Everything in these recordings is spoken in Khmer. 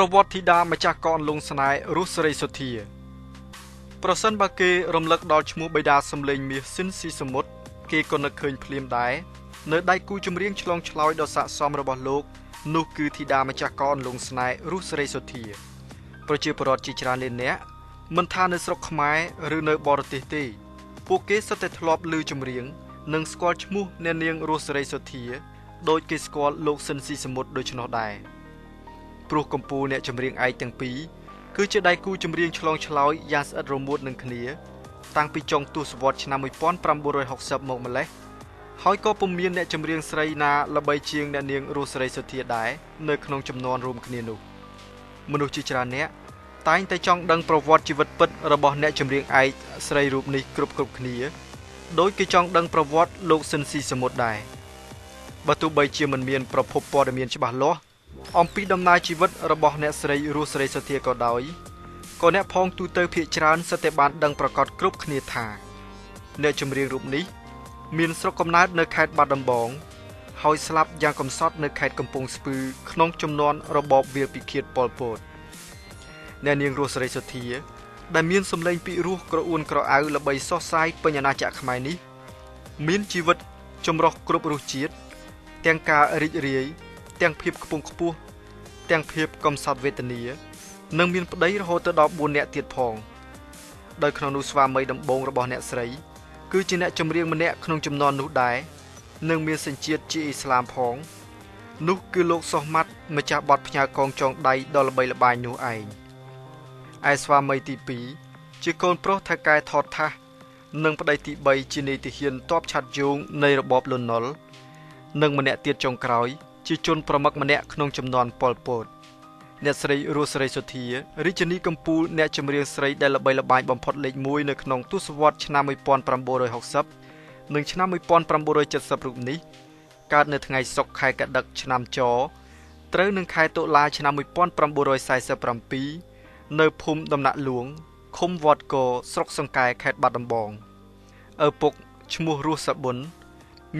ប្រវត្តិធីតាម្ចាស់កនលងស្នេហ៍រស់សេរីសុធា ប្រសិនបើគេរំលឹកដល់ឈ្មោះបិតាសំលេងមាសស៊ិនស៊ីសមុទ្រគេក៏នឹកឃើញភ្លាមដែរនៅដៃគូចម្រៀងឆ្លងឆ្លើយដ៏ស័ក្តិសមរបស់លោកនោះគឺធីតាម្ចាស់កនលងស្នេហ៍រស់សេរីសុធាប្រជាពលរដ្ឋជាច្រើនលាននាក់មិនថានៅស្រុកខ្មែរឬនៅបរទេសទេ ពួកគេសុទ្ធតែធ្លាប់ឮចម្រៀងនិងស្គាល់ឈ្មោះអ្នកនាងរស់សេរីសុធាដោយគេស្គាល់លោកស៊ិនស៊ីសមុទ្រដូច្នោះដែរ។ព្រោះកម្ពុជាអ្នកចម្រៀងឯកទាំងពីរគឺជាដៃគូចម្រៀងឆ្លងឆ្លើយយ៉ាងស្អិតរមួតនឹងគ្នា តាំងពីចុងទសវត្សរ៍ឆ្នាំ1960មកម្លេះហើយក៏ពុំមានអ្នកចម្រៀងស្រីណាល្បីជាងអ្នកនាងរស់ស្រីសុធាដែរនៅក្នុងចំនួនរួមគ្នានោះមនុស្សជាច្រើនអ្នក តែងតែចង់ដឹងប្រវត្តិជីវិតពិតរបស់អ្នកចម្រៀងឯកស្រីរូបនេះគ្រប់គ្រប់គ្នាដោយគេចង់ដឹងប្រវត្តិលោកស៊ិនស៊ីសមុទ្រដែរបើទោះបីជាមិនមានប្រភពព័ត៌មានច្បាស់លាស់អំពីដំណើរជីវិតរបស់អ្នកស្រី រស់ស្រីសធាក៏ដោយក៏អ្នកផងទូទៅភាកច្រើនសិទ្ធិបានដឹងប្រកាសគ្រប់គ្នាថាអ្នកចម្រៀងរូបនេះ មាន ស្រុកកំណើតនៅខេត្តបាត់ដំបងហើយស្លាប់យ៉ាងកំសត់ នៅខេត្តកំពង់ស្ពឺ ក្នុងចំនួនរបបវាលពិឃាតប៉ុលពតអ្នកនាងរស់សេរីសុធាដែលមានសម្លេងពីរោះក្រអួនក្រអៅល្បីសុសសាយពេញអាណាចក្រខ្មែរនេះមានជីវិតចម្រុះគ្រប់រសជាតិទាំងការរីករាយទាំងភាពខ្ពង់ខ្ពស់ទាំងភាពកំសត់វេទនានិងមានប្តីរហូតទៅដល់4នាក់ទៀតផងដោយក្នុងនោះស្វាមីដំបងរបស់អ្នកស្រីគឺជាអ្នកចម្រៀងម្នាក់ក្នុងចំណោមនោះដែរនិងមានសញ្ជាតិជាអ៊ីស្លាមផងនោះគឺលោកសុះម៉ាត់ម្ចាស់បទផ្ញើកងចងដៃដល់ល្បីល្បាញនោះឯងឯស្វាមីទី2ជាកូនប្រុសថៅកែថតថាសនិងប្តីទី3ជានាយទាហានតបឆាត់យងនៃរបបលន់នល់និងម្នាក់ទៀតចុងក្រោយជាជនប្រមឹកម្នាក់ក្នុងចំនួនប៉ុលពតអ្នកស្រីរស់ស្រីសុធារាជនីកម្ពុជាអ្នកចម្រៀងស្រីដែលល្បីល្បាញបំផុតលេខ1នៅក្នុងទសវត្សរ៍ឆ្នាំ1960និងឆ្នាំ1970រូបនេះកើតនៅថ្ងៃសុក្រខែកដឹកឆ្នាំចត្រូវនឹងខែតុលា ឆ្នាំ1947នៅភូមិដំណាក់លួងឃុំវត្តកស្រុកសង្កែខេត្តបាត់ដំបងឪពុកឈ្មោះរស់សបុន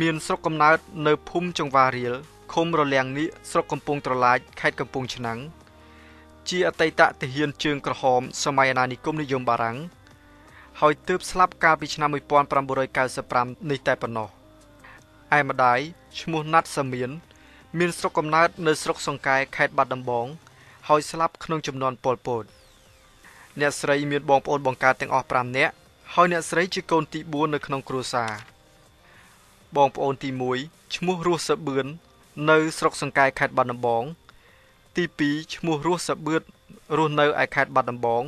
មានស្រុកកំណើតនៅភូមិចង្វារៀលឃុំរលាំងនៀកស្រុកកំពង់ត្រឡាចខេត្តកំពង់ឆ្នាំងជាអតីតទាហានជើងក្រហមសម័យអាណានិគមនិយមបារាំងហើយទើបស្លាប់កាលពីឆ្នាំ1995នេះតែប៉ុណ្ណោះឯម្ដាយឈ្មោះណាត់សមៀនមានស្រុកកំណើតនៅស្រុកសង្កែខេត្តបាត់ដំបងហើយស្លាប់ក្នុងចំនួនពលពតអ្នកស្រីមានបងប្អូនបង្កើតទាំងអស់5នាក់ហើយអ្នកស្រីជាកូនទី4នៅក្នុងគ្រួសារបងប្អូនទី1ឈ្មោះរស់សបឿននៅស្រុកសង្កែខេត្តបាត់ដំបង ទី2ឈ្មោះរស់សបឿតរស់នៅឯខេត្តបាត់ដំបង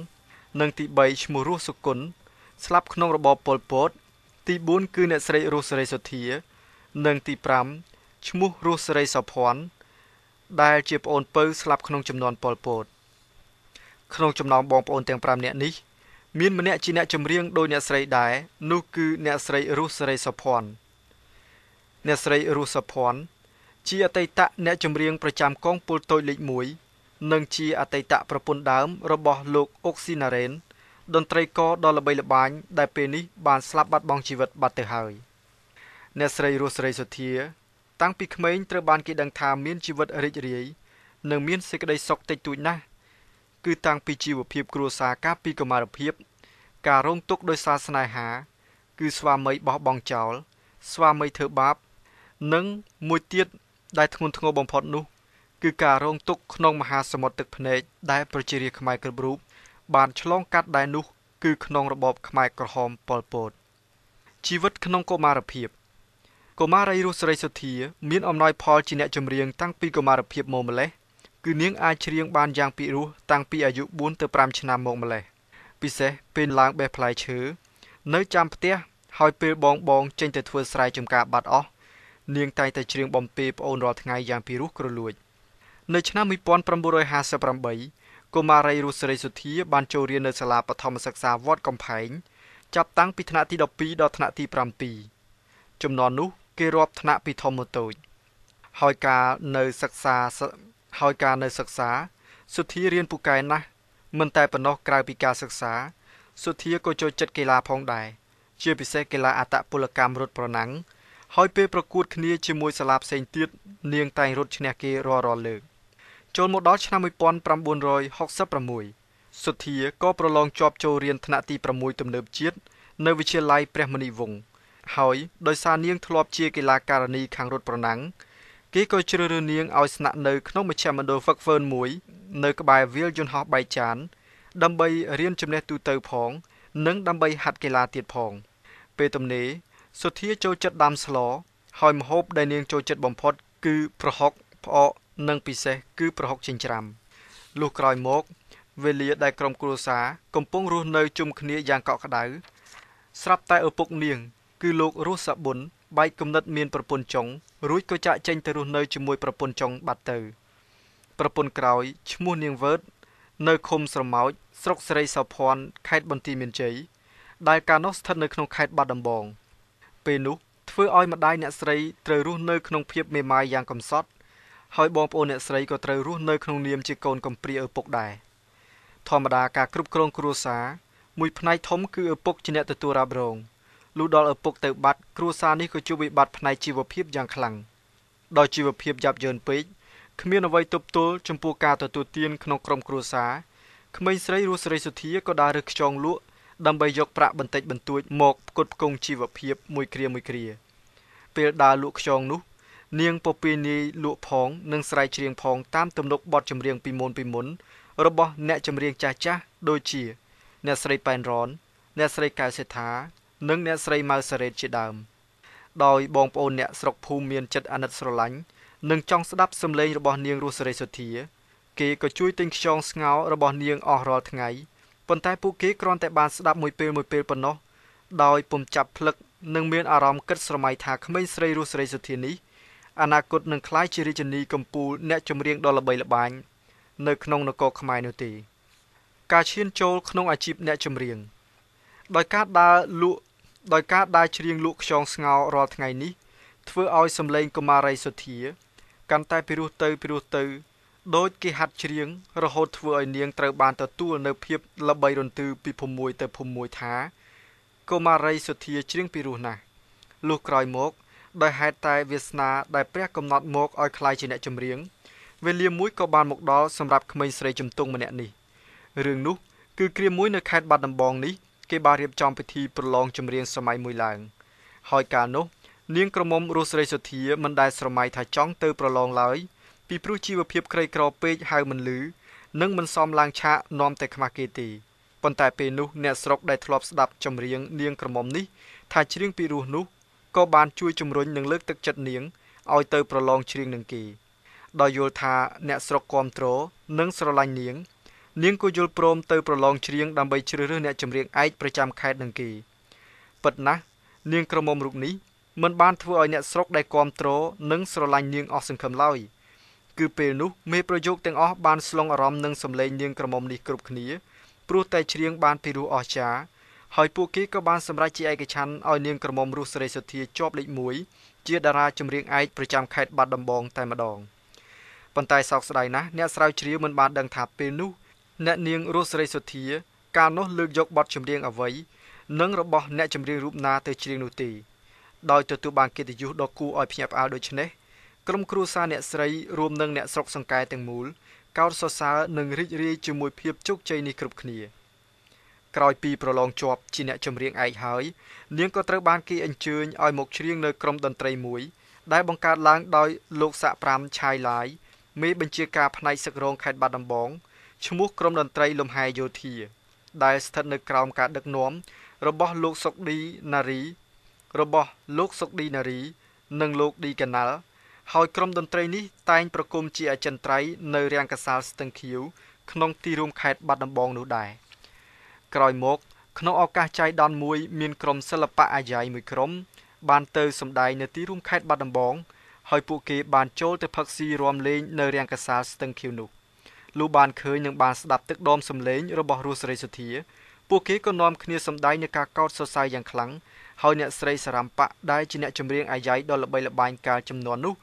និងទី3ឈ្មោះរស់សុគន្ធស្លាប់ក្នុងរបបប៉ុលពត ទី4គឺ អ្នកស្រីរស់សេរីសុធា និងទី5ឈ្មោះរស់សេរីសុភ័ណ្ឌដែលជាប្អូនពៅស្លាប់ក្នុងចំនួនប៉ុលពត ក្នុងចំណោមបងប្អូនទាំង5នាក់នេះ មានម្នាក់ជាអ្នកចម្រៀងដោយអ្នកស្រីដែរនោះគឺអ្នកស្រីរស់សេរីសុភ័ណ្ឌអ្នកស្រីរស់សុភ័ណ្ឌជាអតីតអ្នកចម្រៀងប្រចាំកងពលតូចលេខ1និងជាអតីតប្រពន្ធដើមរបស់លោកអុកស៊ីណារ៉េនតន្ត្រីករដ៏ល្បីល្បាញដែលពេលនេះបានស្លាប់បាត់បង់ជីវិតបាត់ទៅហើយអ្នកស្រីរស់ស្រីសុធា តាំងពីក្មេងត្រូវបានគេដឹងថាមានជីវិតរីករាយនិងមានសេចក្តីសុខតិចតួចណាស់គឺតាំងពីជីវភាពគ្រួសារកាលពីកុមារភាព ការរងទុក្ខដោយសារស្នេហា គឺស្វាមីបោះបង់ចោលស្វាមីធ្វើបាបនិងមួយទៀតដែលធ្ងន់ធ្ងរបំផុតនោះគឺការរងទុក្ខក្នុងមហាសមុទ្រទឹកភ្នែកដែលប្រជារាស្ត្រខ្មែរគ្រប់រូបបានឆ្លងកាត់ដែរនោះគឺក្នុងរបបខ្មែរក្រហមប៉ុលពតជីវិតក្នុងកុមារភាពកុមារីរស់ស្រីសុធាមានអំណោយផលជាអ្នកចម្រៀងតាំងពីកុមារភាពមកម្លេះគឺនាងអាចច្រៀងបានយ៉ាងពីរោះតាំងពីអាយុ4ទៅ5ឆ្នាំមកម្លេះពិសេសពេលឡើងបេះផ្លែឈើនៅចាំផ្ទះហើយពេលបងបងចេញទៅធ្វើស្រែចម្ការបាត់អស់នាងតែងតែច្រៀងបំពេប្អូនរាល់ថ្ងៃយ៉ាងពិរោះគ្រលួច នៅឆ្នាំ1958កុមារីរស់សេរីសុធាបានចូលរៀននៅសាលាបឋមសិក្សាវត្តកំផែងចាប់តាំងពីថ្នាក់ទី12ដល់ថ្នាក់ទី7ចំនួននោះ គេរាប់ថ្នាក់ពីធំមកតូចហើយការនៅសិក្សាហើយការនៅសិក្សាសុធារៀនពូកែណាស់មិនតែប៉ុណ្ណោះក្រៅពីការសិក្សាសុធាក៏ចូលចិត្តកីឡាផងដែរជាពិសេសកីឡាអត្តពលកម្មរត់ប្រណាំងហើយពេលប្រកួតគ្នាជាមួយសាលាផ្សេងទៀតនាងតែងរត់ឈ្នះគេរាល់រាល់លើកចូលមកដល់ឆ្នាំ1966សុធាក៏ប្រឡងជាប់ចូលរៀនថ្នាក់ទី6ទំនើបជាតិនៅវិទ្យាល័យព្រះមនីវង្សហើយដោយសារនាងធ្លាប់ជាកីឡាការិនីខាងរត់ប្រណាំងគេក៏ជ្រើសរើសនាងឲ្យស្នាក់នៅក្នុងមជ្ឈមណ្ឌលហ្វឹកហ្វឺនមួយនៅក្បែរវាលយន្តហោះបៃចានដើម្បីរៀនចំណេះទូទៅផងនិងដើម្បីហាត់កីឡាទៀតផងពេលទំនេរសុធាចូលចិត្តដាំស្លហើយម្ហូបដែលនាងចូលចិត្តបំផុត គឺប្រហុកផ្អកនិងពិសេសគឺ ប្រហុកចិញ្ច្រាំលុះក្រោយមកវេលាដែលក្រុមគ្រួសារកំពុងរស់នៅជុំគ្នាយ៉ាងកក់ក្ដៅស្រាប់តែឪពុកនាង គឺលោក រស់សបុនបែកគំនិត មានប្រពន្ធចុង រួចក៏ចាក់ចេញទៅរស់នៅជាមួយប្រពន្ធចុងបាត់ទៅ ប្រពន្ធក្រោយឈ្មោះនាងវើត នៅឃុំស្រមោចស្រុកស្រីសោភ័ណ្ឌខេត្តបន្ទាយមានជ័យដែលកាលនោះស្ថិតនៅក្នុងខេត្តបាត់ដំបង។ពេលនោះធ្វើឲ្យម្ដាយអ្នកស្រីត្រូវរស់នៅក្នុងភាពមេម៉ាយយ៉ាងកំសត់ ហើយបងប្អូនអ្នកស្រីក៏ត្រូវរស់នៅក្នុងនាមជាកូនកំព្រាឪពុកដែរធម្មតាការគ្រប់គ្រងគ្រួសារមួយផ្នែកធំគឺឪពុកជាអ្នកទទួលរ៉ាប់រងលុះដល់ឪពុកទៅបាត់ គ្រួសារនេះក៏ជួបវិបត្តិផ្នែកជីវភាពយ៉ាងខ្លាំងដោយជីវភាពយ៉ាប់យ៉ឺនពេកគ្មានអ្វីទប់ទល់ចំពោះការទទួលទាន ក្នុងក្រុមគ្រួសារក្មេងស្រី រស់ស្រីសុធាក៏ដើររើសខ្យងលក់ដើម្បីយកប្រាក់បន្តិចបន្តួចមកផ្គត់ផ្គង់ជីវភាពមួយគ្រាមួយគ្រាពេលដើរលក់ខ្យងនោះនាងពពីនីលក់ផងនិងស្រ័យច្រៀងផងតាមទំនុកបទចម្រៀងពីមុនពីមុនរបស់អ្នកចម្រៀងចាស់ចាស់ដូចជាអ្នកស្រីប៉ែនរ៉នអ្នកស្រីកៅសេថានិងអ្នកស្រីម៉ៅសារ៉េតជាដើមដោយបងប្អូនអ្នកស្រុកភូមិមានចិត្តអាណិតស្រឡាញ់និងចង់ស្ដាប់សម្លេងរបស់ នាងរស់សេរីសុធាគេក៏ជួយទិញខ្យងស្ងោររបស់នាងអស់រាល់ថ្ងៃប៉ុន្តែពួកគេគ្រាន់តែបានស្ដាប់មួយពេលមួយពេលប៉ុណ្ណោះដោយពុំចាប់ផ្លឹកនិងមានអារម្មណ៍គិត ស្រមៃថាក្មេងស្រីរស់ស្រីសុធានេះអនាគតនឹងក្លាយជារាជនីកំពូលអ្នកចម្រៀងដ៏ល្បីល្បាញនៅ ក្នុងនគរខ្មែរនោះទេការឈានចូលក្នុងអាជីពអ្នកចម្រៀង ដោយការដើរលក់ដោយការដើរច្រៀងលក់ខ្យងស្ងោរាល់ថ្ងៃនេះធ្វើឲ្យសម្លេងកុមារីសុធា កាន់តែពិរោះទៅពិរោះទៅដូចគេហាត់ច្រៀងរហូតធ្វើឲ្យនាងត្រូវបាន ទទួលនៅភាពល្បីរន្ទឺពីភូមិមួយទៅភូមិមួយថាកុមារីសុធាច្រៀងពីរោះណាស់លុះក្រោយមកដោយហេតុតែវាសនា ដែលព្រះកំណត់មកឲ្យខ្លាយជាអ្នកចម្រៀងវេលាមួយក៏បាន មកដល់សម្រាប់ក្មេងស្រីជំទង់ម្នាក់នេះរឿងនោះគឺគ្រាមួយនៅខេត្តបាត់ដំបងនេះ គេបានរៀបចំពិធីប្រឡងចម្រៀងសម័យមួយឡើងហើយកាលនោះនាងក្រមុំរស់ស្រីសុធាមិនដែលស្រមៃថាចង់ទៅប្រឡងឡើយពីព្រោះជីវភាពក្រីក្រពេកហៅមិនលឺនិងមិនសមឡើងឆាកនាំតែខ្មាស់គេទេប៉ុន្តែពេលនោះអ្នកស្រុកដែលធ្លាប់ស្ដាប់ចម្រៀងនាងក្រមុំនេះ ថាច្រៀងពីរោះនោះក៏បានជួយជំរុញនិងលើកទឹកចិត្តនាងឲ្យទៅប្រឡងច្រៀងនឹងគេដោយយល់ថាអ្នកស្រុកគ្រប់គ្រងនិងស្រឡាញ់នាង នាងក៏យល់ព្រមទៅប្រឡងច្រៀងដើម្បីជ្រើសរើសអ្នកចម្រៀងឯកប្រចាំខេត្តនឹងគេពិតណាស់ នាងក្រមុំរូបនេះមិនបានធ្វើឲ្យអ្នកស្រុកដែលគ្រប់គ្រងនិងស្រឡាញ់នាងអស់សង្ឃឹមឡើយ។គឺពេលនោះមេប្រយោគទាំងអស់បានស្លងអារម្មណ៍នឹងសម្លេងនាងក្រមុំនេះគ្រប់គ្នាព្រោះតែច្រៀងបានពីរោះអស្ចារ្យហើយពួកគេក៏បានសម្រេចជាឯកច្ឆ័ន្ទឲ្យនាងក្រមុំរស់សេរីសុធាជាប់លេខ1ជាតារាចម្រៀងឯកប្រចាំខេត្តបាត់ដំបងតែម្ដងប៉ុន្តែសោកស្ដាយណាស់អ្នកស្រាវជ្រាវមិនបានដឹងថាពេលនោះអ្នកនាងរស់សេរីសុធាកាលនោះលើកយកបទចម្រៀងអ្វីនិងរបស់អ្នកចម្រៀងរូបណាទៅច្រៀងនោះទេដោយទទួលបានកិត្តិយសដ៏គួរឲ្យភ្ញាក់ផ្អើលដូចនេះក្រុមគ្រួសារអ្នកស្រីរួមនឹងអ្នកស្រុកសង្កែទាំងមូលកោតសរសើរនិងរីករាយជាមួយភាពជោគជ័យនេះគ្រប់គ្នា ក្រោយពីប្រឡងជាប់ជាអ្នកចម្រៀងឯកហើយ នាងក៏ត្រូវបានគេអញ្ជើញឲ្យមកច្រៀងនៅក្រុមតន្ត្រីមួយ ដែលបង្កើតឡើងដោយលោកសាក់5ឆៃឡាយមេបញ្ជាការផ្នែកសឹករង ខេត្តបាត់ដំបងឈ្មោះ ក្រុមតន្ត្រី លំហែយោធា ដែលស្ថិតនៅក្រោមការដឹកនាំរបស់លោកសុកឌីណារី របស់លោកសុកឌីណារី និងលោកឌីកាណាល់ហើយក្រុមតន្ត្រីនេះតែងប្រគំជាអចិន្ត្រៃយ៍នៅរាងកសាលស្ទឹងខៀវក្នុងទីរួមខេត្តបាត់ដំបងនោះដែរក្រោយមក ក្នុងឱកាសចៃដន្យមួយ មានក្រុមសិល្បៈអាយ៉ៃមួយក្រុម បាន ទៅសម្ដែងនៅទីរួមខេត្តបាត់ដំបងហើយពួកគេបានចូលទៅផឹកស៊ីរាំលេងនៅរាងកសាលស្ទឹងខៀវនោះលុះបានឃើញនឹងបានស្ដាប់ទឹកដមសម្លេងរបស់រស់សេរីសុធាពួកគេក៏នាំគ្នាសម្ដែងនឹងការកោតសរសើរយ៉ាងខ្លាំងហើយអ្នកស្រីសារ៉ាំប៉ាដែលជាអ្នកចម្រៀងអាយ៉ៃដ៏ល្បីល្បាញកាលចំនួននោះ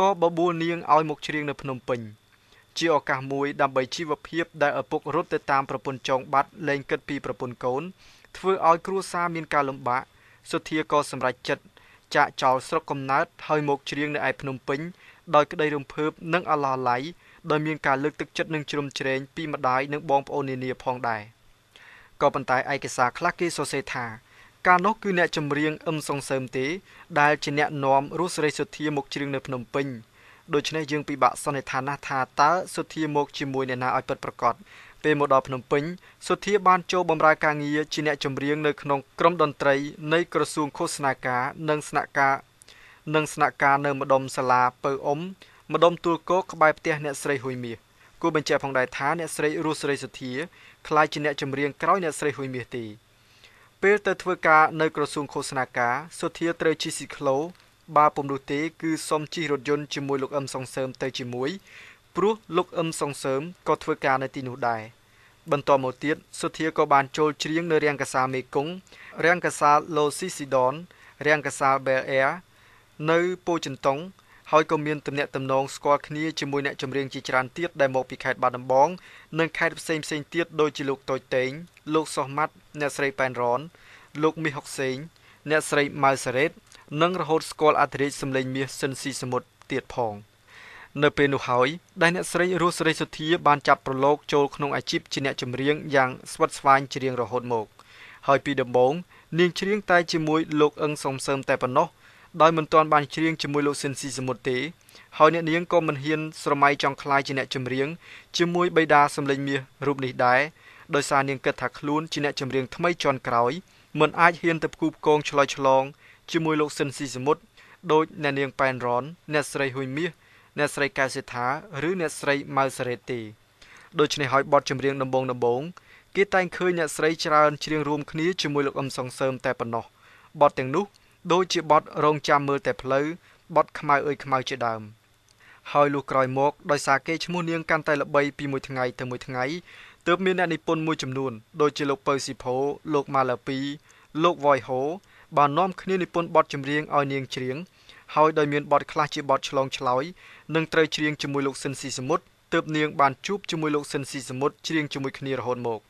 ក៏បបួលនាងឲ្យមកច្រៀងនៅភ្នំពេញជាឱកាសមួយដើម្បីជីវភាពដែលឪពុករត់ទៅតាមប្រពន្ធចងបាត់លែងគិតពីប្រពន្ធកូនធ្វើឲ្យគ្រួសារមានការលំបាកសុធាក៏សម្រេចចិត្តចាក់ចោលស្រុកកំណើតហើយមកច្រៀងនៅឯភ្នំពេញដោយក្តីរំភើបនិងអាឡោះឡៃដោយមានការលើកទឹកចិត្តនិងជ្រោមជ្រែងពីម្ដាយនិងបងប្អូននានាផងដែរក៏ប៉ុន្តែឯកសារខ្លះគេសរសេរថាកាលនោះគឺអ្នកចម្រៀងអឹមសុងសើមទេ ដែលជាអ្នកនាំរស់សេរីសុធាមកច្រៀងនៅភ្នំពេញដូច្នេះយើងពិបាកសន្និដ្ឋានណាស់ថាតើសុធាមកជាមួយអ្នកណាឲ្យពិតប្រាកដពេលមកដល់ភ្នំពេញសុធាបានចូលបម្រើការងារជាអ្នកចម្រៀងនៅក្នុងក្រុមតន្ត្រីនៃក្រសួងឃោសនាការ និងស្នាក់ការនិងស្នាក់ការនៅម្ដុំសាលាពៅអ៊ុំម្ដុំទួលគោក្បែរផ្ទះអ្នកស្រីហ៊ុយមាសគូបញ្ជាក់ផងដែរថាអ្នកស្រីរស់សេរីសុធាខ្លាចជាអ្នកចម្រៀងក្រោយអ្នកស្រីហ៊ុយមាសទេពេលទៅធ្វើការនៅក្រសួងឃោសនាការសុធាត្រូវជិះស៊ីក្លូបើពុំនោះទេគឺសុំជិះរថយន្តជាមួយលោកអឹមសង្សើមទៅជាមួយព្រោះលោកអឹមសង្សើមក៏ធ្វើការនៅទីនោះដែរបន្តមកទៀតសុធាក៏បានចូលច្រៀងនៅរាំងកាសាមេគង្គរាំងកាសាឡូស៊ីស៊ីដនរាំងកាសាបែលអែនៅពោចិនតុងហើយក៏មានទំនាក់ទំនងស្គាល់គ្នាជាមួយអ្នកចម្រៀងជាច្រើនទៀតដែលមកពីខេត្តបាត់ដំបង និងខេត្តផ្សេងផ្សេងទៀតដូចជាលោកតូចតេង លោកសុះម៉ាត់អ្នកស្រីប៉ែនរ៉នលោកមីហុកសេងអ្នកស្រីម៉ៅសារ៉េត និងរហូតស្គាល់អធិរាជសម្លេងមាសស៊ិនស៊ីសមុទ្រទៀតផង នៅ ពេលនោះហើយដែលអ្នកស្រីរស់សេរីសុធាបានចាប់ប្រឡូកចូលក្នុងអាជីពជាអ្នកចម្រៀងយ៉ាងស្វិតស្វាញច្រៀងរហូតមក ហើយពីដំបូងនាងច្រៀងតែជាមួយលោកអឹងសំសើមតែប៉ុណ្ណោះដោយមិនទាន់បានច្រៀងជាមួយលោកស៊ិនស៊ីសមុទ្រទេហើយអ្នកនាងក៏មិនហ៊ានស្រមៃចង់ខ្លាយជាអ្នកចម្រៀងជាមួយបេដាសំលេងមាសរូបនេះដែរដោយសារនាងគិតថាខ្លួនជាអ្នកចម្រៀងថ្មីជាន់ក្រោយមិនអាចហ៊ានទៅផ្គូផ្គងឆ្លើយឆ្លងជាមួយលោកស៊ិនស៊ីសមុទ្រដោយអ្នកនាងប៉ែនរ៉នអ្នកស្រីហ៊ុយមាសអ្នកស្រីកែសេថាឬអ្នកស្រីម៉ៅសារ៉េទេដូច្នេះហើយបទចម្រៀងដំបងដំបងគេតែងឃើញអ្នកស្រីច្រើនច្រៀងរួមគ្នាជាមួយលោកអឹមសុងសើមតែប៉ុណ្ណោះបទទាំងនោះដូចជាបត់រងចាំមើលតែផ្លូវបត់ខ្មៅអើយខ្មៅជាដើមហើយលុះក្រោយមកដោយសារគេឈ្មោះនាងកាន់តែល្បីពីមួយថ្ងៃទៅមួយថ្ងៃទើបមានអ្នកនិពន្ធមួយចំនួនដូចជាលោកពៅស៊ីផូលោកម៉ាឡាពីលោកវ៉ៃហូបាននាំគ្នានិពន្ធបទចម្រៀងឲ្យនាងច្រៀងហើយដោយមានបទខ្លះជាបទឆ្លងឆ្លើយនិងត្រូវច្រៀងជាមួយលោកស៊ិនស៊ីសមុទ្រទើបនាងបានជួបជាមួយលោកស៊ិនស៊ីសមុទ្រច្រៀងជាមួយគ្នារហូតមក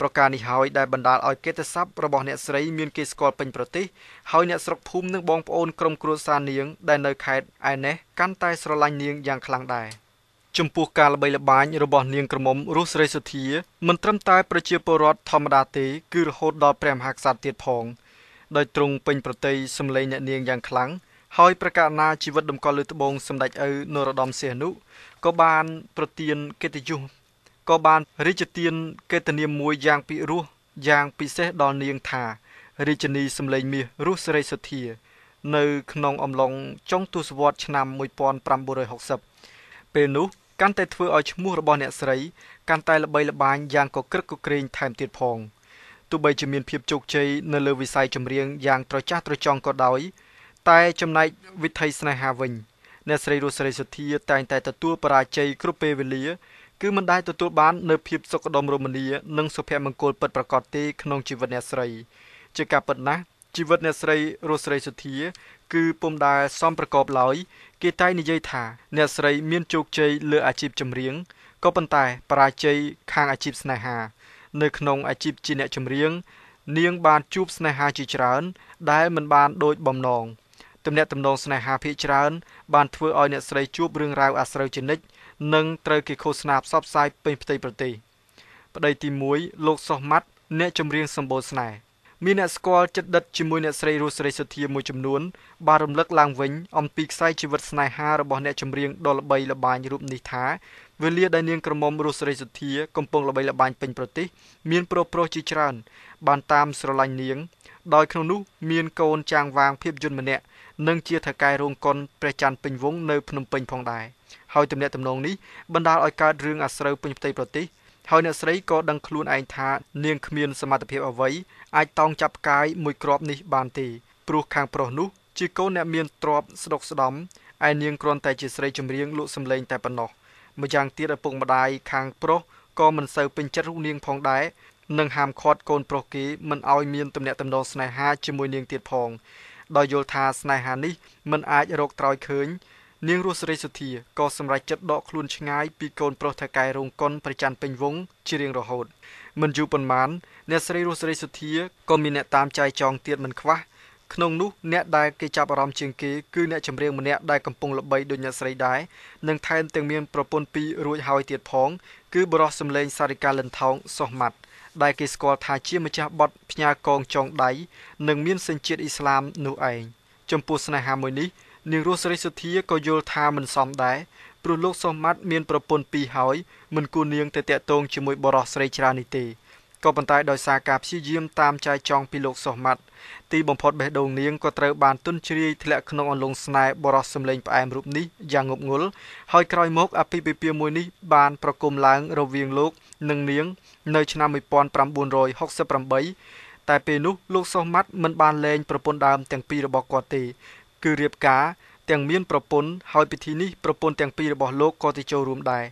ប្រការនេះហើយដែលបណ្ដាលឲ្យកិត្តិស័ព្ទរបស់អ្នកស្រីមានគេស្គាល់ពេញប្រទេសហើយអ្នកស្រុកភូមិនិងបងប្អូនក្រុមគ្រួសារនាងដែលនៅខេត្តឯនេះកាន់តែស្រឡាញ់នាងយ៉ាងខ្លាំងដែរចំពោះការល្បីល្បាញរបស់នាងក្រមុំរស់ស្រីសុធាមិនត្រឹមតែប្រជាពលរដ្ឋធម្មតាទេ គឺរហូតដល់ព្រះមហាក្សត្រទៀតផងដោយទ្រង់ពេញប្រតិយសម្លេងអ្នកនាងយ៉ាងខ្លាំងហើយប្រកាសណាជីវិតតម្កល់លើត្បូងសម្ដេចឪនរោត្តមសីហនុក៏បានប្រទានកិត្តិយសក៏បានរាជទានកេតនាមមួយយ៉ាងពិរោះយ៉ាងពិសេសដល់នាងថារាជនីសម្លេងមាសរស់សេរីសុធា នៅក្នុងអំឡុងចុងទសវត្សឆ្នាំ1960ពេលនោះកាន់តែធ្វើឲ្យឈ្មោះរបស់អ្នកស្រីកាន់តែល្បីល្បាញយ៉ាងកក្រឹកកក្រែងថែមទៀតផងទោះបីជាមានភាពជោគជ័យនៅលើវិស័យចម្រៀងយ៉ាងត្រចះត្រចង់ក៏ដោយ តែចំណែកវិថីស្នេហាវិញអ្នកស្រីរស់សេរីសុធាតែងតែទទួលបរាជ័យគ្រប់ពេលវេលាគឺមិនដែលទទួលបាននូវភាពសុខដុមរមនានិងសុភមង្គលពិតប្រាកដទេក្នុងជីវិតអ្នកស្រីជាការពិតណាស់ជីវិតអ្នកស្រីរស់ស្រីសុធា គឺពុំដែលសមប្រកបឡើយគេតែនិយាយថាអ្នកស្រី មានជោគជ័យលើអាជីពចម្រៀងក៏ប៉ុន្តែបរាជ័យខាងអាជីពស្នេហានៅក្នុងអាជីពជាអ្នកចម្រៀង នាងបានជួបស្នេហាជាច្រើនដែលមិនបាន ដូចបំណងទំនាក់ទំនងស្នេហាភាគច្រើនបានធ្វើឲ្យអ្នកស្រីជួបរឿងរ៉ាវអាស្រូវជានិច្ចនិងត្រូវគេឃោសនាផ្សព្វផ្សាយពេញផ្ទៃប្រទេសប្តីទី1លោកសុះម៉ាត់អ្នកចម្រៀងសម្បូរស្នេហ៍មានអ្នកស្គាល់ចិត្តដិតជាមួយអ្នកស្រីរស់សេរីសុធាមួយចំនួនបានរំលឹកឡើងវិញអំពីខ្សែជីវិតស្នេហារបស់អ្នកចម្រៀងដ៏ល្បីល្បាញរូបនេះថាវេលាដែលនាងក្រមុំរស់សេរីសុធាកំពុងល្បីល្បាញពេញប្រទេសមានប្រុសប្រុសជាច្រើន បានតាមស្រឡាញ់នាងដោយក្នុងនោះមានកូនចាងវាងភាពយន្តម្នាក់និងជាថៅកែរោងកុនព្រះច័ន្ទពេញវងនៅភ្នំពេញផងដែរហើយទំនាក់ទំនងនេះបណ្ដាលឲ្យកើតរឿងអាស្រូវពេញផ្ទៃប្រទេសហើយអ្នកស្រីក៏ដឹងខ្លួនឯងថានាងគ្មានសមត្ថភាពអ្វីអាចតោងចាប់ផ្កាយមួយគ្រាប់នេះបានទេព្រោះខាងប្រុសនោះជាកូនអ្នកមានទ្រព្យស្ដុកស្ដំឯនាងគ្រាន់តែជាស្រីចម្រៀងលក់សម្លេងតែប៉ុណ្ណោះម្យ៉ាងទៀតឪពុកម្ដាយខាងប្រុសក៏មិនសូវពេញចិត្តរូបនាងផងដែរនឹងហាមឃាត់កូនប្រុសគេមិនឲ្យមានទំនាក់ទំនងស្នេហាជាមួយនាងទៀតផងដោយយល់ថាស្នេហានេះមិនអាចរកត្រោយឃើញនាងរស់រីសុធាក៏សម្រេចចិត្តដកខ្លួនឆ្ងាយពីកូនប្រុសថៅកែរោងកុនប្រច័នពេញវងជារៀងរហូតមិនយូរប៉ុន្មានអ្នកស្រីរស់រីសុធាក៏មានអ្នកតាមចាយចងទៀតមិនខ្វះក្នុងនោះអ្នកដែលគេចាប់អារម្មណ៍ជាងគេគឺអ្នកចម្រៀងម្នាក់ដែលកំពុងល្បីដូចអ្នកស្រីដែរនិងថែមទាំងមានប្រពន្ធពីររួចហើយទៀតផង គឺបរិសុទ្ធសម្លេងសារិកាលិនថោងសុះម៉ាត់ដែលគេស្គាល់ថាជាម្ចាស់បទផ្ញើកងចងដៃនិងមានសញ្ជាតិអ៊ីស្លាមនោះឯងចំពោះស្នេហាមួយនេះនាងរស់សេរីសុធាក៏យល់ថាមិនសមដែរព្រោះលោកសមាត់មានប្រពន្ធពីរហើយ មិនគួរនាងទៅតាក់ទងជាមួយបរិសស្រីច្រើននេះទេក៏ប៉ុន្តែដោយសារការព្យាយាមតាមចាយចង់ពីលោកសុមាត់ទីបំផុតបេះដូងនាងក៏ត្រូវបានទុនជ្រាយធ្លាក់ក្នុងអន្លង់ស្នេហ៍បរិសសម្លេងផ្អែមរូបនេះយ៉ាងងប់ងល់ហើយក្រោយមកអភិពិភាមួយនេះបានប្រគំឡើងរវាងលោកនឹងនាងនៅឆ្នាំ1968តែពេលនោះលោកសុះម៉ាត់មិនបានលែងប្រពន្ធដើមទាំងពីររបស់គាត់ទេ គឺរៀបការទាំងមានប្រពន្ធហើយពិធីនេះប្រពន្ធទាំងពីររបស់លោកក៏ទៅចូលរួមដែរ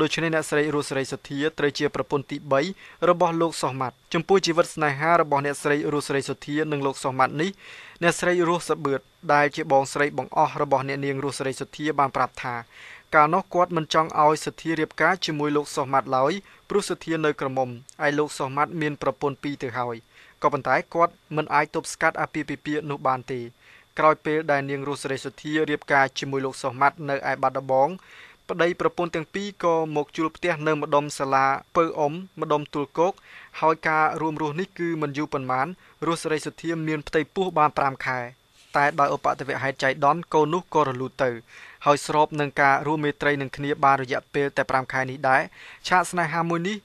ដូច្នេះអ្នកស្រី រស់សេរីសុធាត្រូវជាប្រពន្ធទី3របស់លោកសុះម៉ាត់ចំពោះជីវិតស្នេហារបស់អ្នកស្រីរស់សេរីសុធានិងលោកសុះម៉ាត់នេះអ្នកស្រីរស់សបឿតដែល ជាបងស្រីបង្អស់របស់អ្នកនាងរស់សេរីសុធាបានប្រាប់ថាកាលនោះគាត់មិនចង់ឲ្យសទ្ធារៀបការជាមួយលោកសុះម៉ាត់ឡើយព្រោះសទ្ធានៅក្រមុំឯលោកសុះម៉ាត់មានប្រពន្ធពីរទៅហើយក៏ប៉ុន្តែគាត់មិនអាចទប់ស្កាត់អាពាហ៍ពិពាហ៍នោះបានទេក្រោយពេលដែលនាង រស់រេសទ្ធារៀបការជាមួយលោកសុះម៉ាត់នៅឯបាត់ដំបងប្តីប្រពន្ធទាំងពីរក៏មកជួលផ្ទះនៅម្ដុំសាលាពើអ៊ំម្ដុំទួលគោកហើយការរួមរស់នេះគឺមិនយូរប៉ុន្មាន រស់រេសទ្ធាមានផ្ទៃពោះបាន5ខែ។តែដោយឧបតវៈហេតុចៃដន្យកូននោះក៏រលូតទៅហើយស្របនឹងការរួមមេត្រីនឹងគ្នាបានរយៈពេលតែ5ខែនេះដែរឆាកស្នេហាមួយនេះ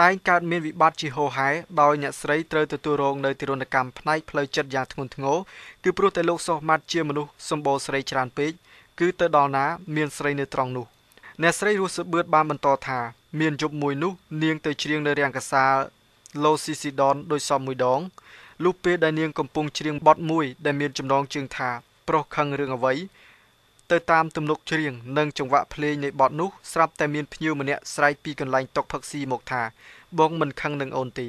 តែងកើតមានវិបត្តិជាហូរហែដោយអ្នកស្រីត្រូវទទួលរងនៅទិរណកម្មផ្នែកផ្លូវចិត្តយ៉ាងធ្ងន់ធ្ងរគឺព្រោះតែលោកសោះម៉ាត់ជាមនុស្សសម្បូរស្រីច្រើនពេកគឺទៅដល់ណាមានស្រីនៅត្រង់នោះអ្នកស្រីរស់សបឿតបានបន្តថាមានយប់មួយនោះនាងទៅច្រៀងនៅរាំងកាសាលឡូស៊ីស៊ីដនដោយសមមួយដងលុះពេលដែលនាងកំពុងច្រៀងបទមួយដែលមានចំណងជើងថា ប្រុសខឹងរឿងអ្វីទៅតាមទំនុកច្រៀងនិងចង្វាក់ភ្លេងនៃបទនោះស្រាប់តែមានភ្ញៀវម្នាក់ស្រែកពីកន្លែងតុកផឹកស៊ីមកថាបងមិនខឹងនឹងអូនទេ